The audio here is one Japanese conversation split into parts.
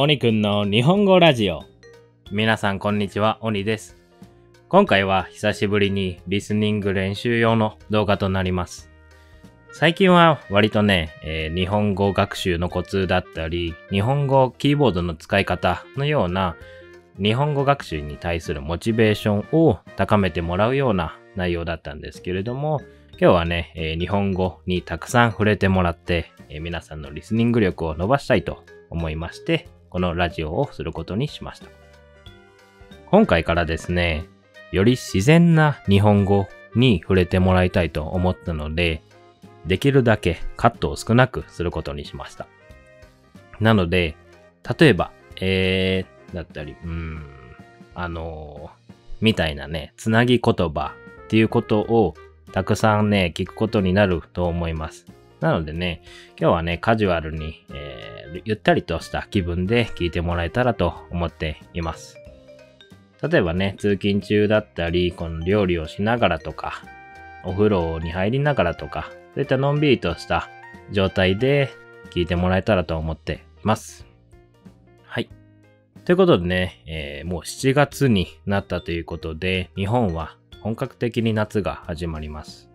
鬼くんの日本語ラジオ。皆さんこんにちは、鬼です。今回は久しぶりにリスニング練習用の動画となります。最近は割とね、えー、日本語学習のコツだったり、日本語キーボードの使い方のような日本語学習に対するモチベーションを高めてもらうような内容だったんですけれども、今日はね、えー、日本語にたくさん触れてもらって、えー、皆さんのリスニング力を伸ばしたいと思いまして、このラジオをすることにしました。今回からですね、より自然な日本語に触れてもらいたいと思ったので、できるだけカットを少なくすることにしました。なので、例えば、えー、だったり、うん、あのー、みたいなね、つなぎ言葉っていうことをたくさんね、聞くことになると思います。なのでね、今日はね、カジュアルに、えー、ゆったりとした気分で聞いてもらえたらと思っています。例えばね、通勤中だったり、この料理をしながらとか、お風呂に入りながらとか、そういったのんびりとした状態で聞いてもらえたらと思っています。はい。ということでね、えー、もう7月になったということで、日本は本格的に夏が始まります。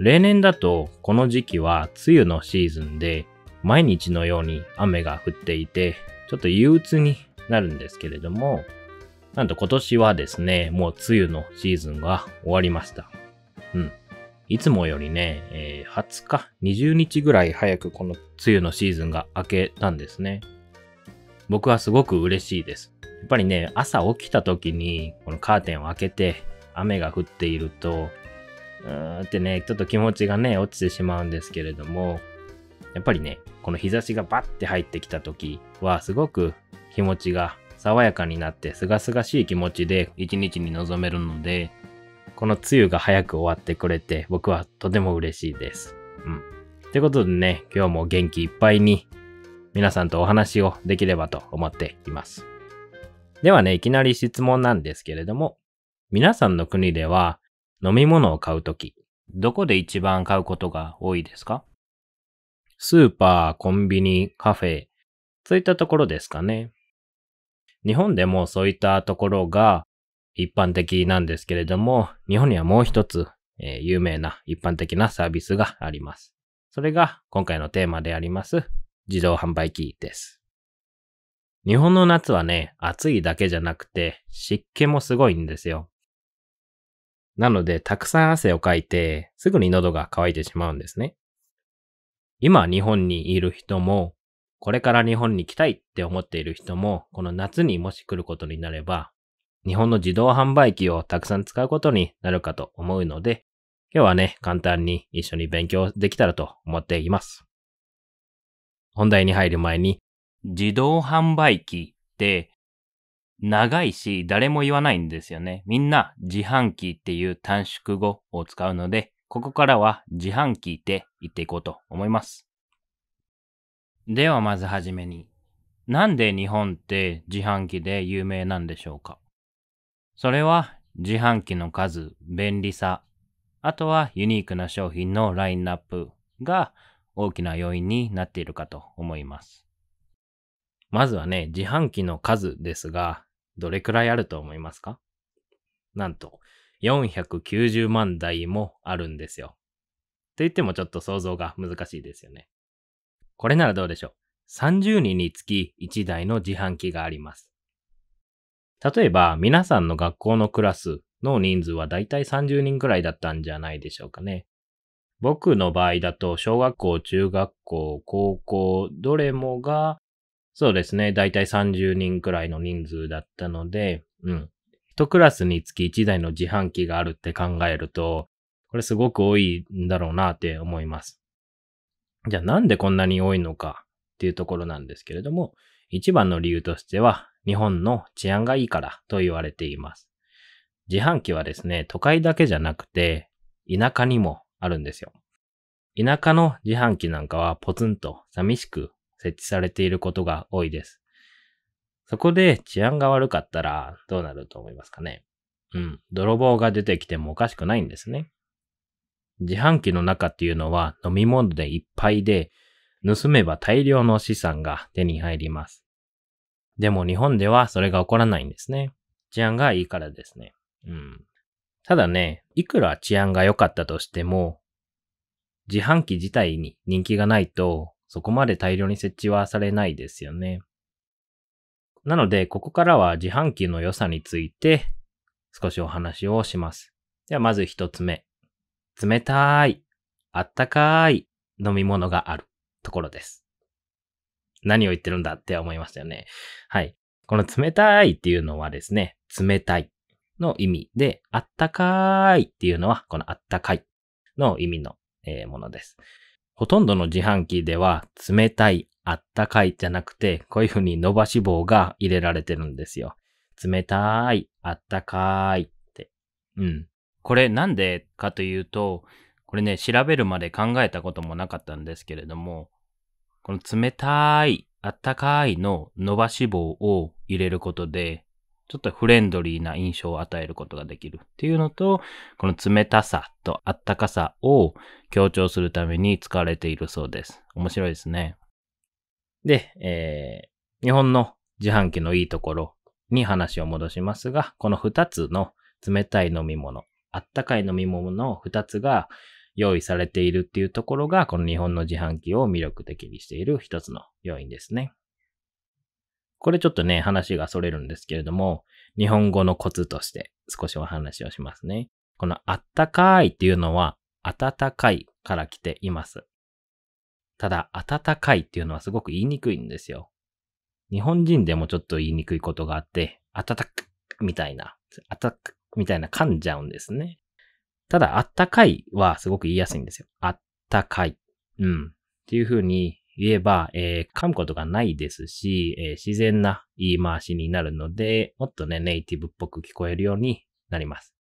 例年だとこの時期は梅雨のシーズンで毎日のように雨が降っていてちょっと憂鬱になるんですけれどもなんと今年はですねもう梅雨のシーズンが終わりましたうんいつもよりね、えー、20日20日ぐらい早くこの梅雨のシーズンが明けたんですね僕はすごく嬉しいですやっぱりね朝起きた時にこのカーテンを開けて雨が降っているとうんってね、ちょっと気持ちがね、落ちてしまうんですけれども、やっぱりね、この日差しがバッて入ってきた時は、すごく気持ちが爽やかになって、すがすがしい気持ちで一日に臨めるので、この梅雨が早く終わってくれて、僕はとても嬉しいです。うん。ってことでね、今日も元気いっぱいに、皆さんとお話をできればと思っています。ではね、いきなり質問なんですけれども、皆さんの国では飲み物を買うとき、どこで一番買うことが多いですかスーパー、コンビニ、カフェ、そういったところですかね。日本でもそういったところが一般的なんですけれども、日本にはもう一つ、えー、有名な一般的なサービスがあります。それが今回のテーマであります、自動販売機です。日本の夏はね、暑いだけじゃなくて湿気もすごいんですよ。なので、たくさん汗をかいて、すぐに喉が渇いてしまうんですね。今日本にいる人も、これから日本に来たいって思っている人も、この夏にもし来ることになれば、日本の自動販売機をたくさん使うことになるかと思うので、今日はね、簡単に一緒に勉強できたらと思っています。本題に入る前に、自動販売機って長いし、誰も言わないんですよね。みんな自販機っていう短縮語を使うので、ここからは自販機って言っていこうと思います。ではまずはじめに、なんで日本って自販機で有名なんでしょうかそれは自販機の数、便利さ、あとはユニークな商品のラインナップが大きな要因になっているかと思います。まずはね、自販機の数ですが、どれくらいあると思いますかなんと、490万台もあるんですよ。と言ってもちょっと想像が難しいですよね。これならどうでしょう。30人につき1台の自販機があります。例えば、皆さんの学校のクラスの人数はだいたい30人くらいだったんじゃないでしょうかね。僕の場合だと、小学校、中学校、高校、どれもがそうですね。だいたい30人くらいの人数だったので、うん。一クラスにつき1台の自販機があるって考えると、これすごく多いんだろうなって思います。じゃあなんでこんなに多いのかっていうところなんですけれども、一番の理由としては、日本の治安がいいからと言われています。自販機はですね、都会だけじゃなくて、田舎にもあるんですよ。田舎の自販機なんかはポツンと寂しく設置されていることが多いです。そこで治安が悪かったらどうなると思いますかねうん。泥棒が出てきてもおかしくないんですね。自販機の中っていうのは飲み物でいっぱいで、盗めば大量の資産が手に入ります。でも日本ではそれが起こらないんですね。治安がいいからですね。うん。ただね、いくら治安が良かったとしても、自販機自体に人気がないと、そこまで大量に設置はされないですよね。なので、ここからは自販機の良さについて少しお話をします。では、まず一つ目。冷たい、あったかい飲み物があるところです。何を言ってるんだって思いましたよね。はい。この冷たいっていうのはですね、冷たいの意味で、あったかいっていうのは、このあったかいの意味の、えー、ものです。ほとんどの自販機では冷たい、あったかいじゃなくて、こういうふうに伸ばし棒が入れられてるんですよ。冷たい、あったかいって。うん。これなんでかというと、これね、調べるまで考えたこともなかったんですけれども、この冷たい、あったかいの伸ばし棒を入れることで、ちょっとフレンドリーな印象を与えることができるっていうのと、この冷たさとあったかさを強調するために使われているそうです。面白いですね。で、えー、日本の自販機のいいところに話を戻しますが、この2つの冷たい飲み物、あったかい飲み物の2つが用意されているっていうところが、この日本の自販機を魅力的にしている一つの要因ですね。これちょっとね、話が逸れるんですけれども、日本語のコツとして少しお話をしますね。このあったかいっていうのは、暖かいから来ています。ただ、暖かいっていうのはすごく言いにくいんですよ。日本人でもちょっと言いにくいことがあって、暖かみたいな、暖かみたいな噛んじゃうんですね。ただ、あったかいはすごく言いやすいんですよ。あったかい。うん。っていう風に言えば、えー、噛むことがないですし、えー、自然な言い回しになるので、もっとね、ネイティブっぽく聞こえるようになります。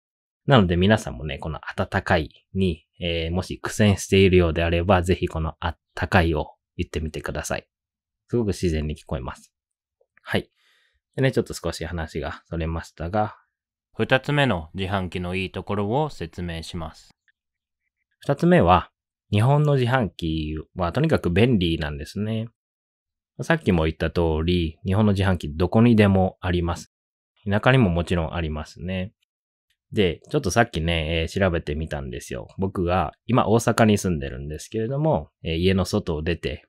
なので皆さんもね、この温かいに、えー、もし苦戦しているようであれば、ぜひこのあったかいを言ってみてください。すごく自然に聞こえます。はい。でね、ちょっと少し話がそれましたが、二つ目の自販機のいいところを説明します。二つ目は、日本の自販機はとにかく便利なんですね。さっきも言った通り、日本の自販機どこにでもあります。田舎にももちろんありますね。で、ちょっとさっきね、えー、調べてみたんですよ。僕が今大阪に住んでるんですけれども、えー、家の外を出て、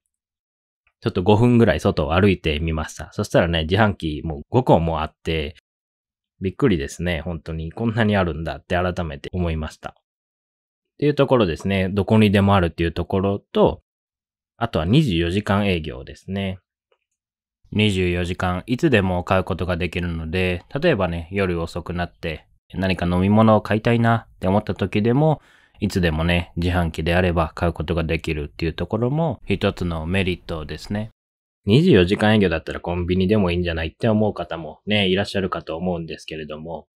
ちょっと5分ぐらい外を歩いてみました。そしたらね、自販機もう5個もあって、びっくりですね。本当にこんなにあるんだって改めて思いました。っていうところですね。どこにでもあるっていうところと、あとは24時間営業ですね。24時間いつでも買うことができるので、例えばね、夜遅くなって何か飲み物を買いたいなって思った時でも、いつでもね、自販機であれば買うことができるっていうところも一つのメリットですね。24時間営業だったらコンビニでもいいんじゃないって思う方もね、いらっしゃるかと思うんですけれども、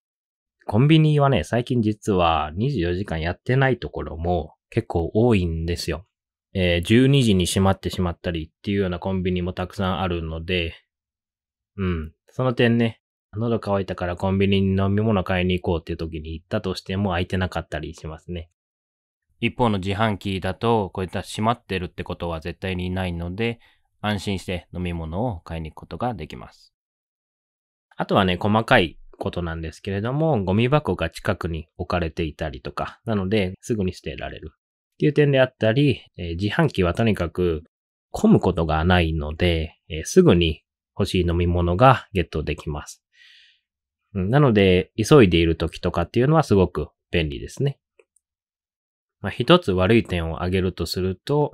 コンビニはね、最近実は24時間やってないところも結構多いんですよ。えー、12時に閉まってしまったりっていうようなコンビニもたくさんあるので、うん。その点ね、喉乾いたからコンビニに飲み物買いに行こうっていう時に行ったとしても空いてなかったりしますね。一方の自販機だと、こういった閉まってるってことは絶対にないので、安心して飲み物を買いに行くことができます。あとはね、細かいことなんですけれども、ゴミ箱が近くに置かれていたりとか、なので、すぐに捨てられる。っていう点であったり、えー、自販機はとにかく混むことがないので、えー、すぐに欲しい飲み物がゲットできます。なので、急いでいる時とかっていうのはすごく便利ですね。まあ、一つ悪い点を挙げるとすると、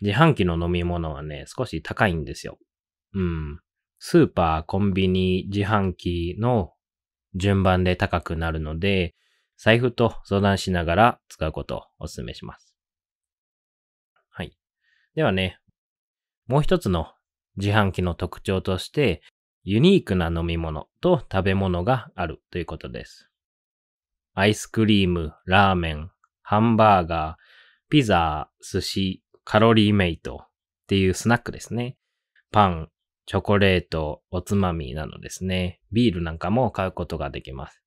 自販機の飲み物はね、少し高いんですよ。うん。スーパー、コンビニ、自販機の順番で高くなるので、財布と相談しながら使うことをお勧めします。はい。ではね、もう一つの自販機の特徴として、ユニークな飲み物と食べ物があるということです。アイスクリーム、ラーメン、ハンバーガー、ピザ、寿司、カロリーメイトっていうスナックですね。パン、チョコレート、おつまみなどですね、ビールなんかも買うことができます。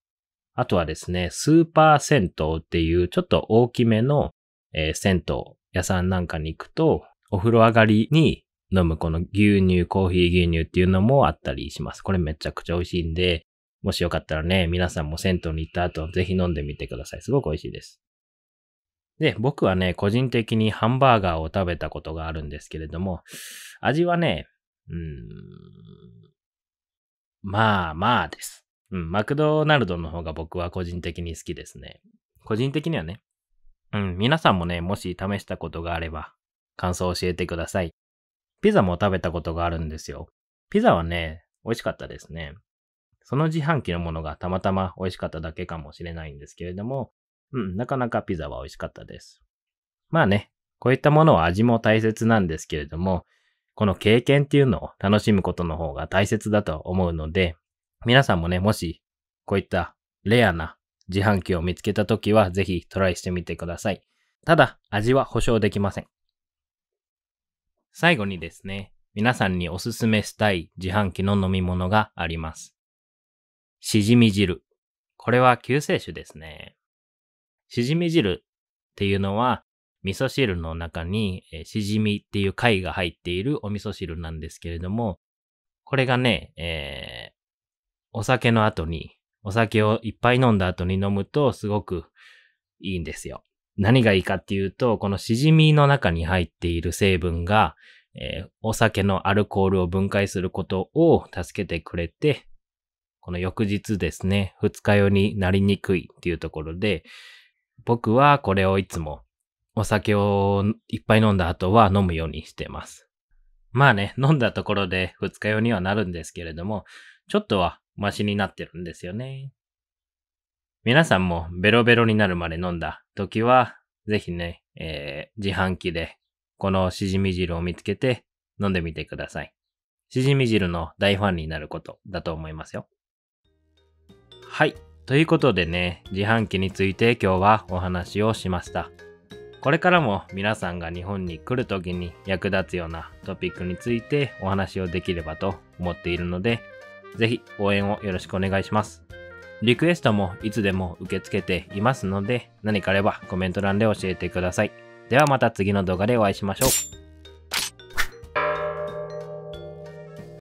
あとはですね、スーパー銭湯っていうちょっと大きめの、えー、銭湯屋さんなんかに行くと、お風呂上がりに飲むこの牛乳、コーヒー牛乳っていうのもあったりします。これめちゃくちゃ美味しいんで、もしよかったらね、皆さんも銭湯に行った後、ぜひ飲んでみてください。すごく美味しいです。で、僕はね、個人的にハンバーガーを食べたことがあるんですけれども、味はね、うーん。まあまあです。うん、マクドナルドの方が僕は個人的に好きですね。個人的にはね。うん、皆さんもね、もし試したことがあれば、感想を教えてください。ピザも食べたことがあるんですよ。ピザはね、美味しかったですね。その自販機のものがたまたま美味しかっただけかもしれないんですけれども、うん、なかなかピザは美味しかったです。まあね、こういったものは味も大切なんですけれども、この経験っていうのを楽しむことの方が大切だと思うので、皆さんもね、もし、こういったレアな自販機を見つけた時は、ぜひトライしてみてください。ただ、味は保証できません。最後にですね、皆さんにおすすめしたい自販機の飲み物があります。しじみ汁。これは救世主ですね。しじみ汁っていうのは味噌汁の中に、えー、しじみっていう貝が入っているお味噌汁なんですけれども、これがね、えー、お酒の後に、お酒をいっぱい飲んだ後に飲むとすごくいいんですよ。何がいいかっていうと、このしじみの中に入っている成分が、えー、お酒のアルコールを分解することを助けてくれて、この翌日ですね、二日酔いになりにくいっていうところで、僕はこれをいつもお酒をいっぱい飲んだ後は飲むようにしてます。まあね、飲んだところで二日酔いにはなるんですけれども、ちょっとはマシになってるんですよね。皆さんもベロベロになるまで飲んだ時は、ぜひね、えー、自販機でこのしじみ汁を見つけて飲んでみてください。しじみ汁の大ファンになることだと思いますよ。はい。ということでね、自販機について今日はお話をしました。これからも皆さんが日本に来る時に役立つようなトピックについてお話をできればと思っているので、ぜひ応援をよろしくお願いします。リクエストもいつでも受け付けていますので、何かあればコメント欄で教えてください。ではまた次の動画でお会いしましょう。